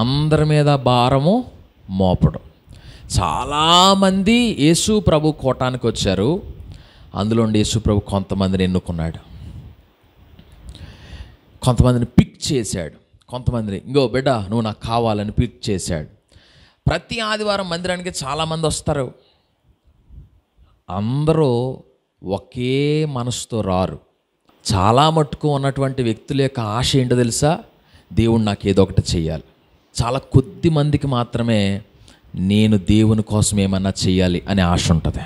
అందరి మీద భారము మోపడం చాలామంది యేసు ప్రభు కోటానికి వచ్చారు అందులో ఉండి యేసు ప్రభు కొంతమందిని ఎన్నుకున్నాడు కొంతమందిని పిక్ చేశాడు కొంతమందిని ఇంకో బిడ్డ నువ్వు నాకు కావాలని పిక్ చేశాడు ప్రతి ఆదివారం మందిరానికి చాలామంది వస్తారు అందరూ ఒకే మనసుతో రారు చాలా మట్టుకు ఉన్నటువంటి వ్యక్తుల యొక్క ఆశ ఏంటో తెలుసా దేవుడు నాకు ఏదో ఒకటి చేయాలి చాలా కొద్ది మందికి మాత్రమే నేను దేవుని కోసం ఏమన్నా చేయాలి అనే ఆశ ఉంటుంది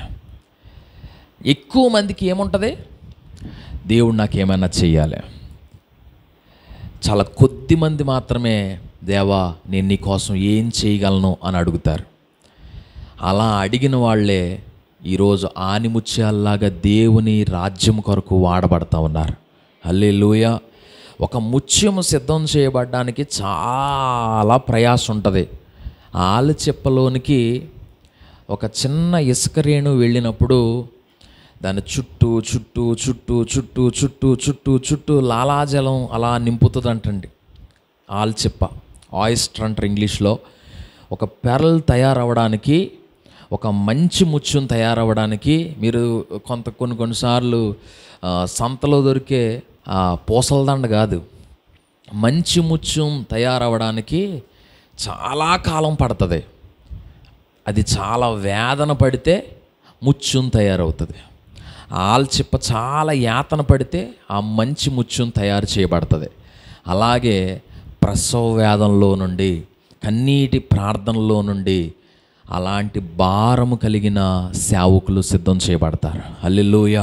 ఎక్కువ మందికి ఏముంటుంది దేవుడు నాకు ఏమైనా చేయాలి చాలా కొద్ది మంది మాత్రమే దేవా నేను నీ కోసం ఏం చేయగలను అని అడుగుతారు అలా అడిగిన వాళ్ళే ఈరోజు ఆనిముత్యాల్లాగా దేవుని రాజ్యం కొరకు వాడబడతా ఉన్నారు అల్లే లోయ ఒక ముత్యము సిద్ధం చేయబడడానికి చాలా ప్రయాస ఉంటుంది ఆలచెప్పలోనికి ఒక చిన్న ఇసుకరేణు వెళ్ళినప్పుడు దాని చుట్టూ చుట్టూ చుట్టూ చుట్టూ చుట్టూ చుట్టూ చుట్టూ లాలాజలం అలా నింపుతుంది అంటండి ఆల్చిప్ప ఆయిస్టర్ అంటారు ఇంగ్లీష్లో ఒక పెరల్ తయారవడానికి ఒక మంచి ముత్యం తయారవడానికి మీరు కొంత కొన్ని కొన్నిసార్లు సంతలో దొరికే పూసలదండ కాదు మంచి ముత్యం తయారవడానికి చాలా కాలం పడుతుంది అది చాలా వేదన పడితే ముత్యం తయారవుతుంది ఆల్చిప్ప చాలా యాతన పడితే ఆ మంచి ముత్యం తయారు చేయబడుతుంది అలాగే ప్రసవ వేదంలో నుండి కన్నీటి ప్రార్థనలో నుండి అలాంటి భారము కలిగిన సేవకులు సిద్ధం చేయబడతారు అల్లెలోయ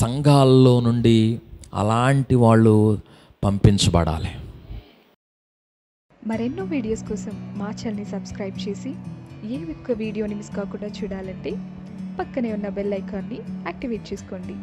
సంఘాల్లో నుండి అలాంటి వాళ్ళు పంపించబడాలి మరెన్నో వీడియోస్ కోసం మా ఛానల్ని సబ్స్క్రైబ్ చేసి ఏ ఒక్క వీడియోని మిస్ కాకుండా చూడాలంటే పక్కనే ఉన్న బెల్ ఐకాన్ని యాక్టివేట్ చేసుకోండి